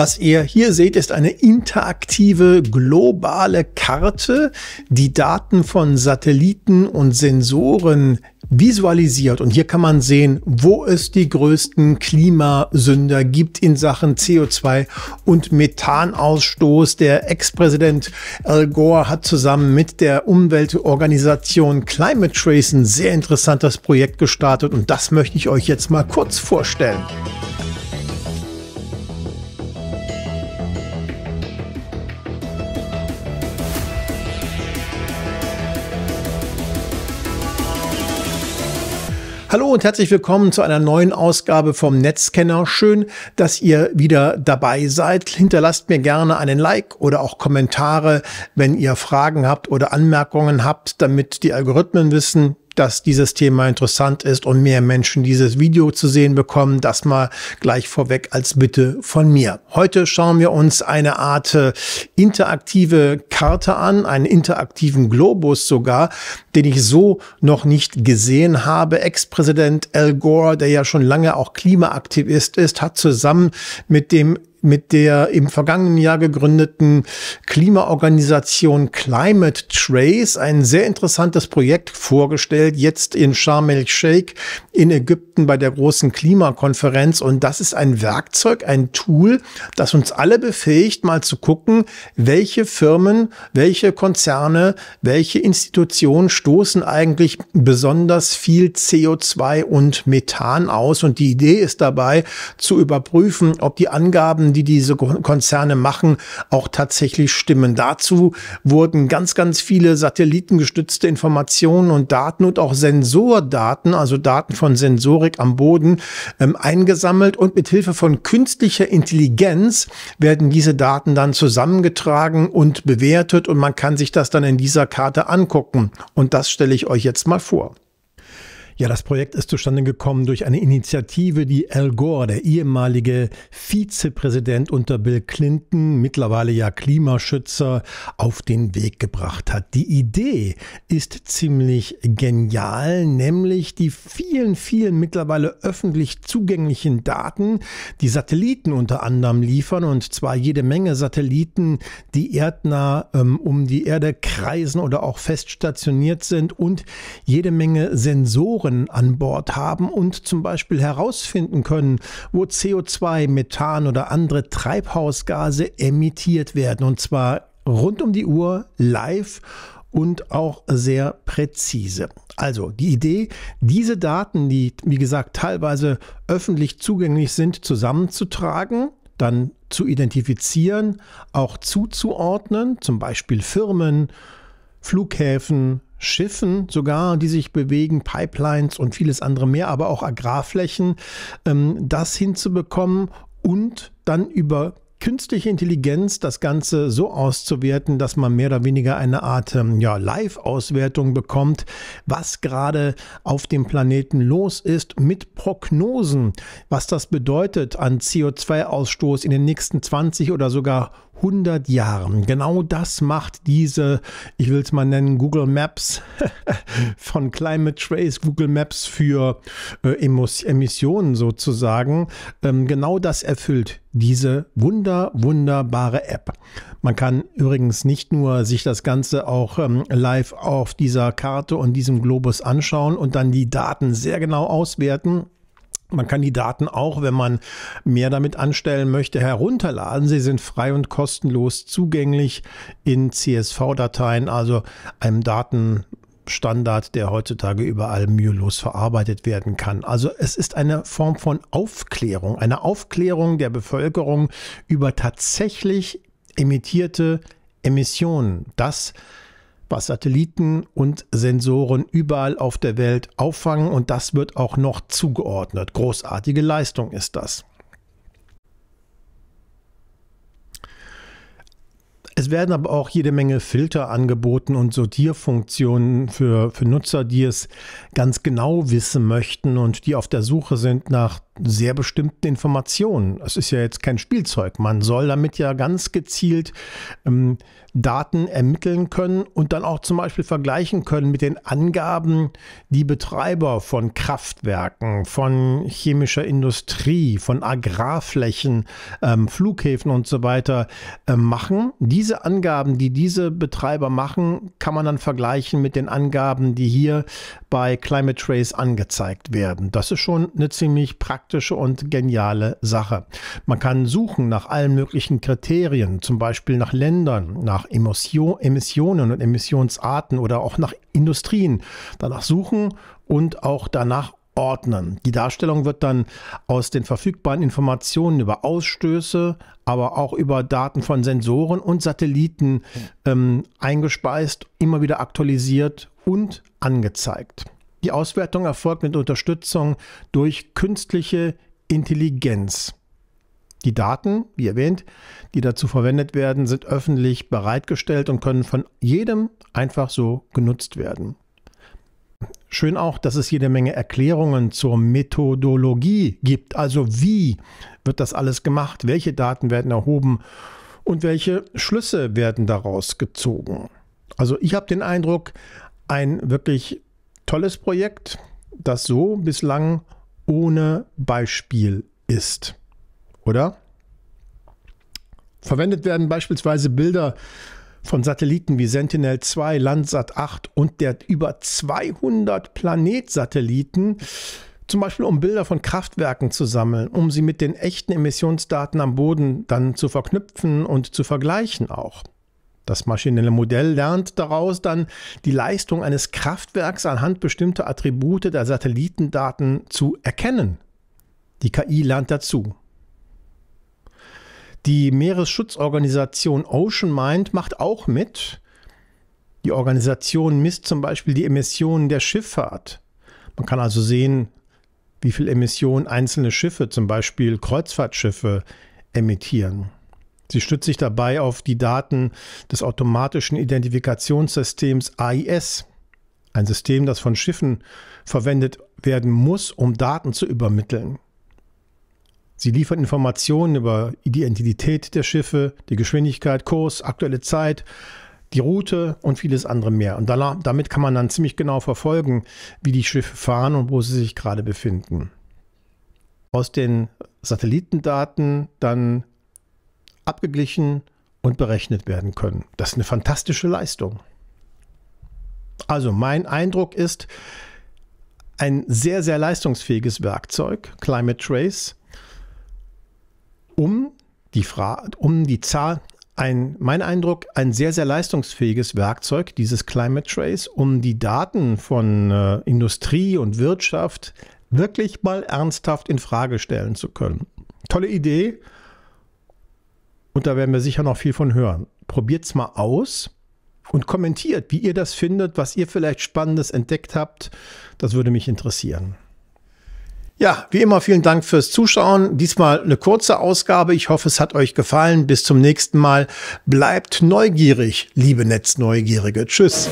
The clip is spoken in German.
Was ihr hier seht, ist eine interaktive globale Karte, die Daten von Satelliten und Sensoren visualisiert. Und hier kann man sehen, wo es die größten Klimasünder gibt in Sachen CO2 und Methanausstoß. Der Ex-Präsident Al Gore hat zusammen mit der Umweltorganisation Climate Trace ein sehr interessantes Projekt gestartet und das möchte ich euch jetzt mal kurz vorstellen. Hallo und herzlich willkommen zu einer neuen Ausgabe vom Netzscanner. Schön, dass ihr wieder dabei seid. Hinterlasst mir gerne einen Like oder auch Kommentare, wenn ihr Fragen habt oder Anmerkungen habt, damit die Algorithmen wissen, dass dieses Thema interessant ist und mehr Menschen dieses Video zu sehen bekommen. Das mal gleich vorweg als Bitte von mir. Heute schauen wir uns eine Art äh, interaktive Karte an, einen interaktiven Globus sogar, den ich so noch nicht gesehen habe. Ex-Präsident Al Gore, der ja schon lange auch Klimaaktivist ist, hat zusammen mit dem mit der im vergangenen Jahr gegründeten Klimaorganisation Climate Trace ein sehr interessantes Projekt vorgestellt, jetzt in Sharm el-Sheikh in Ägypten bei der großen Klimakonferenz. Und das ist ein Werkzeug, ein Tool, das uns alle befähigt, mal zu gucken, welche Firmen, welche Konzerne, welche Institutionen stoßen eigentlich besonders viel CO2 und Methan aus. Und die Idee ist dabei zu überprüfen, ob die Angaben Angaben, die diese Konzerne machen, auch tatsächlich stimmen. Dazu wurden ganz, ganz viele satellitengestützte Informationen und Daten und auch Sensordaten, also Daten von Sensorik am Boden, ähm, eingesammelt und mit Hilfe von künstlicher Intelligenz werden diese Daten dann zusammengetragen und bewertet und man kann sich das dann in dieser Karte angucken. Und das stelle ich euch jetzt mal vor. Ja, das Projekt ist zustande gekommen durch eine Initiative, die Al Gore, der ehemalige Vizepräsident unter Bill Clinton, mittlerweile ja Klimaschützer, auf den Weg gebracht hat. Die Idee ist ziemlich genial, nämlich die vielen, vielen mittlerweile öffentlich zugänglichen Daten, die Satelliten unter anderem liefern, und zwar jede Menge Satelliten, die erdnah ähm, um die Erde kreisen oder auch fest stationiert sind und jede Menge Sensoren Sensoren an Bord haben und zum Beispiel herausfinden können, wo CO2, Methan oder andere Treibhausgase emittiert werden. Und zwar rund um die Uhr, live und auch sehr präzise. Also die Idee, diese Daten, die wie gesagt teilweise öffentlich zugänglich sind, zusammenzutragen, dann zu identifizieren, auch zuzuordnen, zum Beispiel Firmen, Flughäfen, Schiffen sogar, die sich bewegen, Pipelines und vieles andere mehr, aber auch Agrarflächen, ähm, das hinzubekommen und dann über künstliche Intelligenz das Ganze so auszuwerten, dass man mehr oder weniger eine Art ähm, ja, Live-Auswertung bekommt, was gerade auf dem Planeten los ist, mit Prognosen, was das bedeutet an CO2-Ausstoß in den nächsten 20 oder sogar 100 100 Jahren. Genau das macht diese, ich will es mal nennen, Google Maps von Climate Trace, Google Maps für äh, Emissionen sozusagen. Ähm, genau das erfüllt diese wunder, wunderbare App. Man kann übrigens nicht nur sich das Ganze auch ähm, live auf dieser Karte und diesem Globus anschauen und dann die Daten sehr genau auswerten man kann die Daten auch, wenn man mehr damit anstellen möchte, herunterladen. Sie sind frei und kostenlos zugänglich in CSV-Dateien, also einem Daten Standard, der heutzutage überall mühelos verarbeitet werden kann. Also es ist eine Form von Aufklärung, eine Aufklärung der Bevölkerung über tatsächlich emittierte Emissionen. Das was Satelliten und Sensoren überall auf der Welt auffangen und das wird auch noch zugeordnet. Großartige Leistung ist das. Es werden aber auch jede Menge Filter angeboten und Sortierfunktionen für, für Nutzer, die es ganz genau wissen möchten und die auf der Suche sind nach sehr bestimmten Informationen. Es ist ja jetzt kein Spielzeug. Man soll damit ja ganz gezielt ähm, Daten ermitteln können und dann auch zum Beispiel vergleichen können mit den Angaben, die Betreiber von Kraftwerken, von chemischer Industrie, von Agrarflächen, ähm, Flughäfen und so weiter äh, machen. Diese diese Angaben, die diese Betreiber machen, kann man dann vergleichen mit den Angaben, die hier bei Climate Trace angezeigt werden. Das ist schon eine ziemlich praktische und geniale Sache. Man kann suchen nach allen möglichen Kriterien, zum Beispiel nach Ländern, nach Emission, Emissionen und Emissionsarten oder auch nach Industrien. Danach suchen und auch danach ordnen. Die Darstellung wird dann aus den verfügbaren Informationen über Ausstöße, aber auch über Daten von Sensoren und Satelliten ähm, eingespeist, immer wieder aktualisiert und angezeigt. Die Auswertung erfolgt mit Unterstützung durch künstliche Intelligenz. Die Daten, wie erwähnt, die dazu verwendet werden, sind öffentlich bereitgestellt und können von jedem einfach so genutzt werden. Schön auch, dass es jede Menge Erklärungen zur Methodologie gibt. Also wie wird das alles gemacht? Welche Daten werden erhoben? Und welche Schlüsse werden daraus gezogen? Also ich habe den Eindruck, ein wirklich tolles Projekt, das so bislang ohne Beispiel ist. Oder? Verwendet werden beispielsweise Bilder von Satelliten wie Sentinel-2, Landsat-8 und der über 200 Planetsatelliten, zum Beispiel um Bilder von Kraftwerken zu sammeln, um sie mit den echten Emissionsdaten am Boden dann zu verknüpfen und zu vergleichen auch. Das maschinelle Modell lernt daraus dann, die Leistung eines Kraftwerks anhand bestimmter Attribute der Satellitendaten zu erkennen. Die KI lernt dazu. Die Meeresschutzorganisation Ocean Mind macht auch mit. Die Organisation misst zum Beispiel die Emissionen der Schifffahrt. Man kann also sehen, wie viel Emissionen einzelne Schiffe, zum Beispiel Kreuzfahrtschiffe, emittieren. Sie stützt sich dabei auf die Daten des automatischen Identifikationssystems AIS, ein System, das von Schiffen verwendet werden muss, um Daten zu übermitteln. Sie liefern Informationen über die Identität der Schiffe, die Geschwindigkeit, Kurs, aktuelle Zeit, die Route und vieles andere mehr. Und damit kann man dann ziemlich genau verfolgen, wie die Schiffe fahren und wo sie sich gerade befinden. Aus den Satellitendaten dann abgeglichen und berechnet werden können. Das ist eine fantastische Leistung. Also mein Eindruck ist, ein sehr, sehr leistungsfähiges Werkzeug, Climate Trace, um die, Fra um die Zahl, ein, mein Eindruck, ein sehr, sehr leistungsfähiges Werkzeug, dieses Climate Trace, um die Daten von äh, Industrie und Wirtschaft wirklich mal ernsthaft in Frage stellen zu können. Tolle Idee. Und da werden wir sicher noch viel von hören. Probiert es mal aus und kommentiert, wie ihr das findet, was ihr vielleicht Spannendes entdeckt habt. Das würde mich interessieren. Ja, wie immer vielen Dank fürs Zuschauen. Diesmal eine kurze Ausgabe. Ich hoffe, es hat euch gefallen. Bis zum nächsten Mal. Bleibt neugierig, liebe Netzneugierige. Tschüss.